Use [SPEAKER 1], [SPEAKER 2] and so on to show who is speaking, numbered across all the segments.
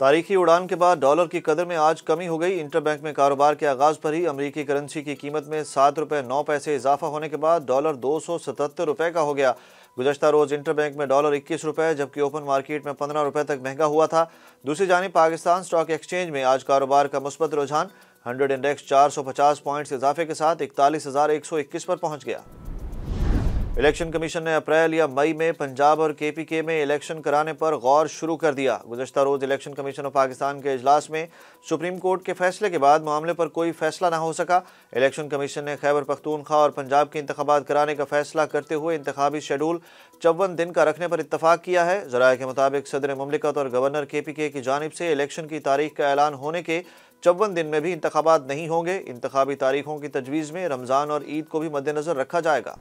[SPEAKER 1] तारीखी उड़ान के बाद डॉलर की कदर में आज कमी हो गई इंटरबैंक में कारोबार के आगाज पर ही अमरीकी करेंसी की कीमत में सात रुपये नौ पैसे इजाफा होने के बाद डॉलर दो सौ सतहत्तर रुपये का हो गया गुजशत रोज़ इंटरबैंक में डॉलर इक्कीस रुपये जबकि ओपन मार्केट में पंद्रह रुपये तक महंगा हुआ था दूसरी जानी पाकिस्तान स्टॉक एक्सचेंज में आज कारोबार का मुस्बत रुझान हंड्रेड इंडेक्स चार सौ पचास पॉइंट्स इजाफे के साथ इकतालीस हज़ार एक सौ इक्कीस पर पहुँच गया इलेक्शन कमीशन ने अप्रैल या मई में पंजाब और के पी के में इलेक्शन कराने पर गौर शुरू कर दिया गुजशत रोज़ इलेक्शन कमीशन ऑफ पाकिस्तान के अजलास में सुप्रीम कोर्ट के फैसले के बाद मामले पर कोई फैसला ना हो सका इलेक्शन कमीशन ने खैबर पख्तूनख्वा और पंजाब के इंतबात कराने का फैसला करते हुए इंतबी शेड्यूल चौवन दिन का रखने पर इतफाक़ किया है जराये के मुताबिक सदर ममलिकत और गवर्नर के पी के की जानब से इलेक्शन की तारीख का ऐलान होने के चौवन दिन में भी इंतबात नहीं होंगे इंतबी तारीखों की तजवीज़ में रमज़ान और ईद को भी मद्देनज़र रखा जाएगा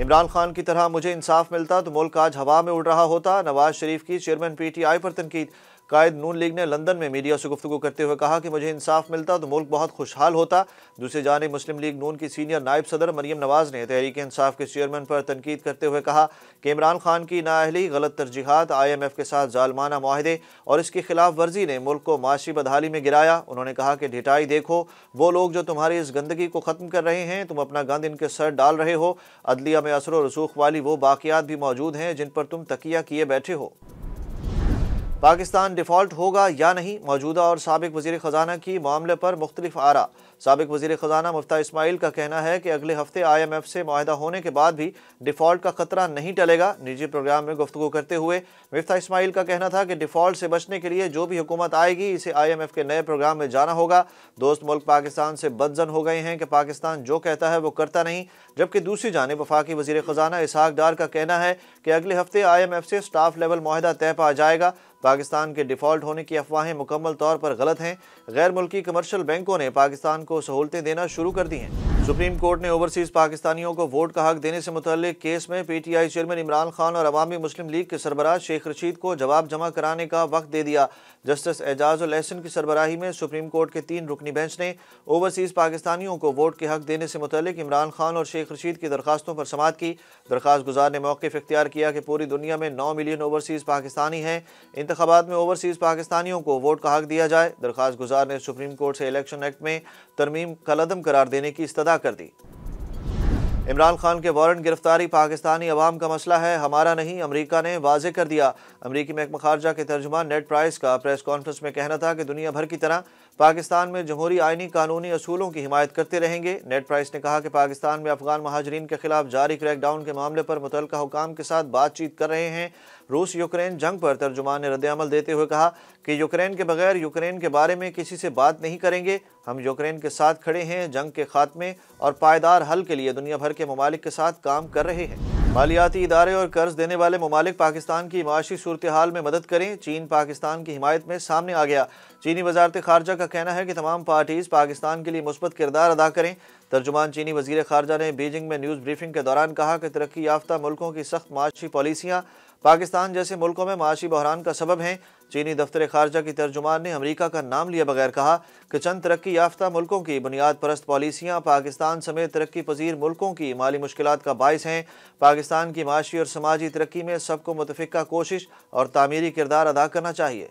[SPEAKER 1] इमरान खान की तरह मुझे इंसाफ मिलता तो मुल्क आज हवा में उड़ रहा होता नवाज शरीफ की चेयरमैन पीटीआई पर तनकीद कायद नून लीग ने लंदन में मीडिया से गुफ्तु करते हुए कहा कि मुझे इंसाफ मिलता तो मुल्क बहुत खुशहाल होता दूसरी जानब मुस्लिम लीग नून की सीनियर नायब सदर मरीम नवाज़ ने तहरीक इंसाफ के चेयरमैन पर तनकीद करते हुए कहा कि इमरान खान की नाअहली गलत तरजीहत आई एम एफ़ के साथ जालमाना माहदे और इसकी खिलाफ वर्जी ने मुल्क को माशी बदहाली में गिराया उन्होंने कहा कि ढिटाई देखो वो लोग जो तुम्हारी इस गंदगी को ख़त्म कर रहे हैं तुम अपना गंद इनके सर डाल रहे हो अदलिया में असर व रसूख वाली वो बाकियात भी मौजूद हैं जिन पर तुम तकिया किए बैठे हो पाकिस्तान डिफ़ॉल्ट होगा या नहीं मौजूदा और सबक वजीर ख़जाना की मामले पर मुख्तलिफ आरा सबक वजीर ख़जाना मुफ्ता इसमाइल का कहना है कि अगले हफ्ते आई एम एफ से माहदा होने के बाद भी डिफ़ॉल्ट का खतरा नहीं टलेगा निजी प्रोग्राम में गुफ्तु करते हुए मुफ्ता इसमाइल का कहना था कि डिफ़ॉल्ट से बचने के लिए जो भी हुकूमत आएगी इसे आई एम एफ के नए प्रोग्राम में जाना होगा दोस्त मुल्क पाकिस्तान से बदजन हो गए हैं कि पाकिस्तान जो कहता है वो करता नहीं जबकि दूसरी जानब वफाकी वजी ख़जाना इसहाक डार का कहना है कि अगले हफ्ते आई एम एफ से स्टाफ लेवल माहदा तय पा जाएगा पाकिस्तान के डिफॉल्ट होने की अफवाहें मुकम्मल तौर पर गलत हैं गैर मुल्की कमर्शल बैंकों ने पाकिस्तान को सहूलतें देना शुरू कर दी हैं सुप्रीम कोर्ट ने ओवरसीज पाकिस्तानियों को वोट का हक देने से मुतल केस में पीटीआई चेयरमैन इमरान खान और अवामी मुस्लिम लीग के सरबराह शेख रशीद को जवाब जमा कराने का वक्त दे दिया जस्टिस एजाज उल एहसन की सरबराही में सुप्रीम कोर्ट के तीन रुकनी बेंच ने ओवरसीज पाकिस्तानियों को वोट के हक देने से मुतल इमरान खान और शेख रशीद की दरखास्तों पर समात की दरखास्त गुजार ने मौकफ इख्तियार किया कि पूरी दुनिया में नौ मिलियन ओवरसीज पाकिस्तानी हैं इंतबात में ओवरसीज पाकिस्तानियों को वोट का हक दिया जाए दरखास्त गुजार ने सुप्रीम कोर्ट से इलेक्शन एक्ट में तरमीम कलदम करार देने की इस्तः रिहा कर दी इमरान खान के वारंट गिरफ्तारी पाकिस्तानी अवाम का मसला है हमारा नहीं अमरीका ने वाजे कर दिया अमरीकी महकमा खारजा के तर्जुमान नेट प्राइस का प्रेस कॉन्फ्रेंस में कहना था कि दुनिया भर की तरह पाकिस्तान में जमहूरी आइनी कानूनी असूलों की हिमायत करते रहेंगे नेट प्राइस ने कहा कि पाकिस्तान में अफगान महाजरीन के खिलाफ जारी क्रैकडाउन के मामले पर मुतल हुकाम के साथ बातचीत कर रहे हैं रूस यूक्रेन जंग पर तर्जुमान ने रद्दमल देते हुए कहा कि यूक्रेन के बगैर यूक्रेन के बारे में किसी से बात नहीं करेंगे हम यूक्रेन के साथ खड़े हैं जंग के खात्मे और पायदार हल के लिए दुनिया भर के ममालिक के साथ काम कर रहे हैं मालियाती इदारे और कर्ज देने वाले ममालिक पाकिस्तान की माशी सूरत हाल में मदद करें चीन पाकिस्तान की हिमायत में सामने आ गया चीनी वजारत खारजा का कहना है कि तमाम पार्टीज़ पाकिस्तान के लिए मुस्बत किरदार अदा करें तर्जुमान चीनी वजीर खारजा ने बीजिंग में न्यूज़ ब्रीफिंग के दौरान कहा कि तरक्की याफ्ता मुल्कों की सख्त माशी पॉलिसियाँ पाकिस्तान जैसे मुल्कों में माशी बहरान का सबब हैं चीनी दफ्तर खारजा की तर्जुमान ने अमरीका का नाम लिए बगैर कहा कि चंद तरक्की याफ्ता मुल्कों की बुनियाद परस्त पॉलिसियाँ पाकिस्तान समेत तरक्की पजीर मुल्कों की माली मुश्किल का बायस हैं पाकिस्तान की माशी और समाजी तरक्की में सबको मुतफ़ा कोशिश और तामीरी किरदार अदा करना चाहिए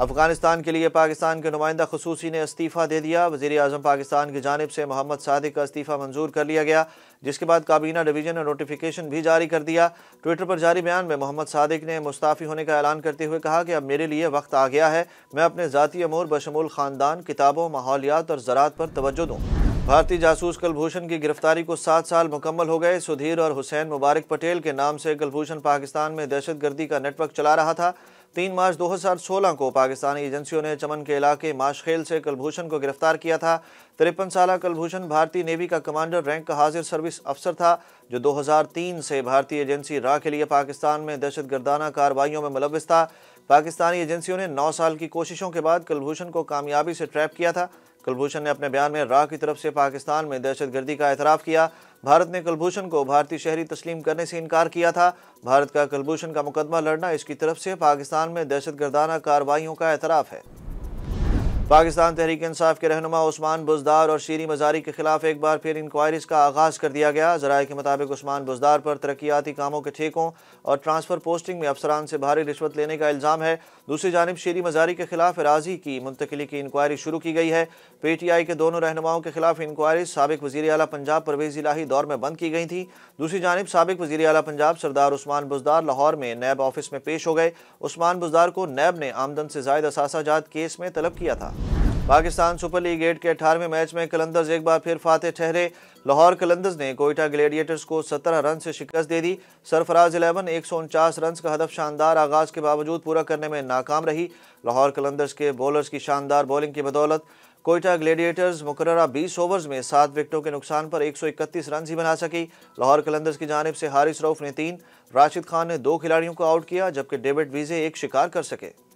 [SPEAKER 1] अफगानिस्तान के लिए पाकिस्तान के नुमाइंदा खसूसी ने इस्तीफ़ा दे दिया वजी अजम पाकिस्तान की जानब से मोहम्मद सादिक का इस्तीफ़ा मंजूर कर लिया गया जिसके बाद काबीना डिवीज़न ने नोटिफिकेशन भी जारी कर दिया ट्विटर पर जारी बयान में मोहम्मद सादिक ने मुस्ताफ़ी होने का ऐलान करते हुए कहा कि अब मेरे लिए वक्त आ गया है मैं अपने ज़ाती अमूर बशमूल ख़ानदान किताबों माहौलियात और ज़रात पर तोज्जो दूँ भारतीय जासूस कुलभूषण की गिरफ्तारी को सात साल मुकम्मल हो गए सुधीर और हुसैन मुबारक पटेल के नाम से कुलभूषण पाकिस्तान में दहशतगर्दी का नेटवर्क चला रहा था तीन मार्च 2016 को पाकिस्तानी एजेंसियों ने चमन के इलाके माशखेल से कुलभूषण को गिरफ्तार किया था तिरपन साल कुलभूषण भारतीय नेवी का कमांडर रैंक का हाजिर सर्विस अफसर था जो 2003 से भारतीय एजेंसी रा के लिए पाकिस्तान में दहशत गर्दाना कार्रवाइयों में मुलविस था पाकिस्तानी एजेंसियों ने नौ साल की कोशिशों के बाद कुलभूषण को कामयाबी से ट्रैप किया था कुलभूषण ने अपने बयान में राह की तरफ से पाकिस्तान में दहशतगर्दी का एतराफ़ किया भारत ने कुलभूषण को भारतीय शहरी तस्लीम करने से इनकार किया था भारत का कुलभूषण का मुकदमा लड़ना इसकी तरफ से पाकिस्तान में दहशत गर्दाना कार्रवाइयों का एतराफ़ है पाकिस्तान तहरीक इंसाफ के रहनुमा उस्मान बुजदार और शीरी मजारी के खिलाफ एक बार फिर इंक्वायरीज का आगाज़ कर दिया गया जराये के मुताबिक उस्मान बुजदार पर तरक्याती कामों के ठेकों और ट्रांसफ़र पोस्टिंग में अफसरान से भारी रिश्वत लेने का इल्ज़ाम है दूसरी जानब शीरी मजारी के खिलाफ राजी की मुंतकली की इंक्वायरी शुरू की गई है पी टी आई के दोनों रहनुमाओं के खिलाफ इंक्वायरी सबक वजी अला पंजाब परवेज इलाही दौर में बंद की गई थी दूसरी जानब सबक वजी अला पंजाब सरदार उस्मान बुजदार लाहौर में नैब ऑफिस में पेश हो गए उस्मान बुजदार को नैब ने आमदन से जायद असाजात केस में तलब किया था पाकिस्तान सुपर लीग एट के अठारहवें मैच में कलंदर्स एक बार फिर फाते ठहरे लाहौर कलंदर्स ने कोयटा ग्लेडिएटर्स को 17 रन से शिकस्त दे दी सरफराज इलेवन एक सौ उनचास रन का हदफ शानदार आगाज के बावजूद पूरा करने में नाकाम रही लाहौर कलंदर्स के बॉलर्स की शानदार बॉलिंग की बदौलत कोयटा ग्लेडिएटर्स मुकर्रा 20 ओवर्स में सात विकेटों के नुकसान पर 131 रन ही बना सकी लाहौर कलंदर्स की जानब से हारिस रऊफ ने तीन राशिद खान ने दो खिलाड़ियों को आउट किया जबकि डेविड वीजे एक शिकार कर सके